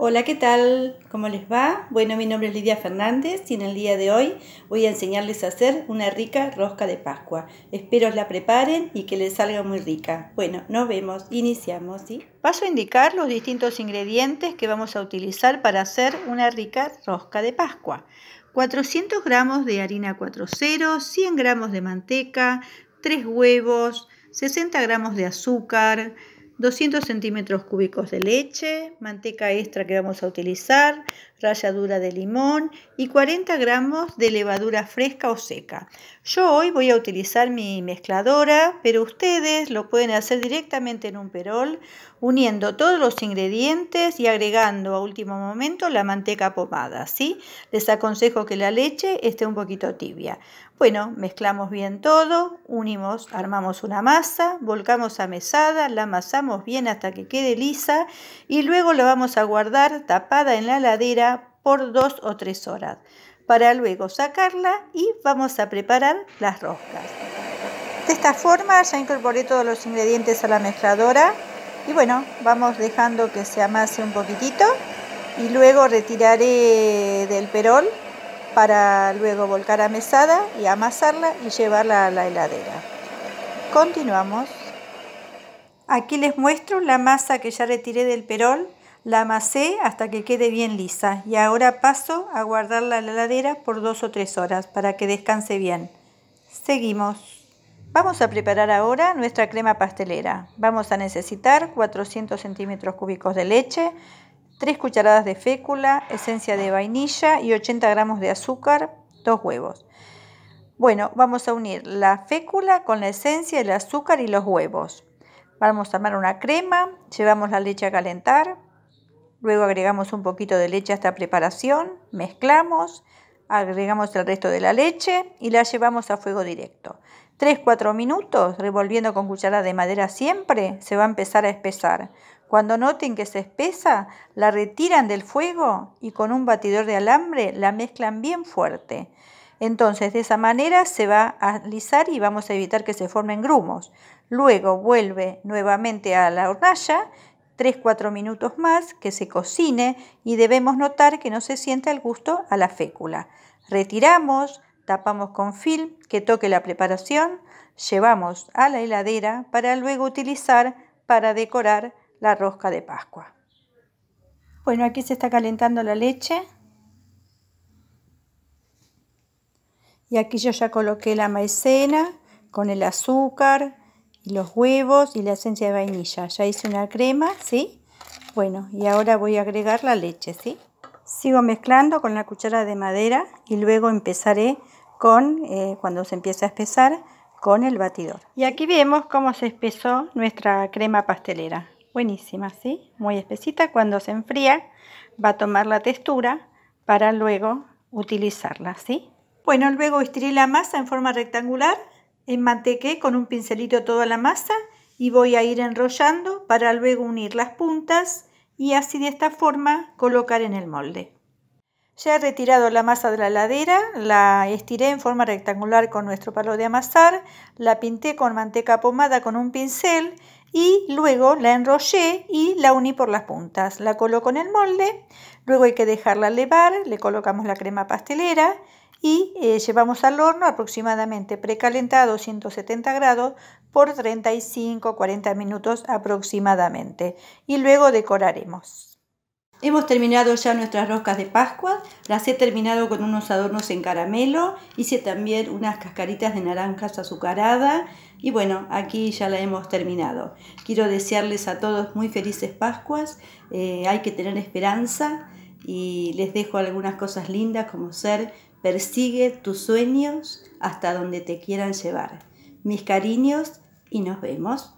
Hola, ¿qué tal? ¿Cómo les va? Bueno, mi nombre es Lidia Fernández y en el día de hoy voy a enseñarles a hacer una rica rosca de Pascua. Espero la preparen y que les salga muy rica. Bueno, nos vemos, iniciamos, ¿sí? Paso a indicar los distintos ingredientes que vamos a utilizar para hacer una rica rosca de Pascua. 400 gramos de harina 40, 100 gramos de manteca, 3 huevos, 60 gramos de azúcar, 200 centímetros cúbicos de leche, manteca extra que vamos a utilizar, ralladura de limón y 40 gramos de levadura fresca o seca. Yo hoy voy a utilizar mi mezcladora, pero ustedes lo pueden hacer directamente en un perol, uniendo todos los ingredientes y agregando a último momento la manteca pomada, ¿sí? Les aconsejo que la leche esté un poquito tibia. Bueno, mezclamos bien todo, unimos, armamos una masa, volcamos a mesada, la amasamos bien hasta que quede lisa y luego la vamos a guardar tapada en la ladera dos o tres horas, para luego sacarla y vamos a preparar las roscas. De esta forma ya incorporé todos los ingredientes a la mezcladora y bueno, vamos dejando que se amase un poquitito y luego retiraré del perol para luego volcar a mesada y amasarla y llevarla a la heladera. Continuamos. Aquí les muestro la masa que ya retiré del perol la amasé hasta que quede bien lisa y ahora paso a guardarla en la heladera por dos o tres horas para que descanse bien. Seguimos. Vamos a preparar ahora nuestra crema pastelera. Vamos a necesitar 400 centímetros cúbicos de leche, 3 cucharadas de fécula, esencia de vainilla y 80 gramos de azúcar, dos huevos. Bueno, vamos a unir la fécula con la esencia, el azúcar y los huevos. Vamos a armar una crema, llevamos la leche a calentar, Luego agregamos un poquito de leche a esta preparación, mezclamos, agregamos el resto de la leche y la llevamos a fuego directo. 3-4 minutos, revolviendo con cuchara de madera siempre, se va a empezar a espesar. Cuando noten que se espesa, la retiran del fuego y con un batidor de alambre la mezclan bien fuerte. Entonces de esa manera se va a alisar y vamos a evitar que se formen grumos. Luego vuelve nuevamente a la hornalla 3-4 minutos más, que se cocine y debemos notar que no se siente el gusto a la fécula. Retiramos, tapamos con film que toque la preparación, llevamos a la heladera para luego utilizar para decorar la rosca de Pascua. Bueno, aquí se está calentando la leche. Y aquí yo ya coloqué la maicena con el azúcar, los huevos y la esencia de vainilla. Ya hice una crema, ¿sí? Bueno, y ahora voy a agregar la leche, ¿sí? Sigo mezclando con la cuchara de madera y luego empezaré con, eh, cuando se empiece a espesar, con el batidor. Y aquí vemos cómo se espesó nuestra crema pastelera. Buenísima, ¿sí? Muy espesita. Cuando se enfría va a tomar la textura para luego utilizarla, ¿sí? Bueno, luego estiré la masa en forma rectangular Enmantequé con un pincelito toda la masa y voy a ir enrollando para luego unir las puntas y así de esta forma colocar en el molde. Ya he retirado la masa de la ladera, la estiré en forma rectangular con nuestro palo de amasar, la pinté con manteca pomada con un pincel y luego la enrollé y la uní por las puntas. La coloco en el molde, luego hay que dejarla levar, le colocamos la crema pastelera y eh, llevamos al horno aproximadamente precalentado 170 grados por 35-40 minutos aproximadamente y luego decoraremos. Hemos terminado ya nuestras roscas de Pascua, las he terminado con unos adornos en caramelo, hice también unas cascaritas de naranjas azucarada y bueno, aquí ya la hemos terminado. Quiero desearles a todos muy felices Pascuas, eh, hay que tener esperanza y les dejo algunas cosas lindas como ser Persigue tus sueños hasta donde te quieran llevar. Mis cariños y nos vemos.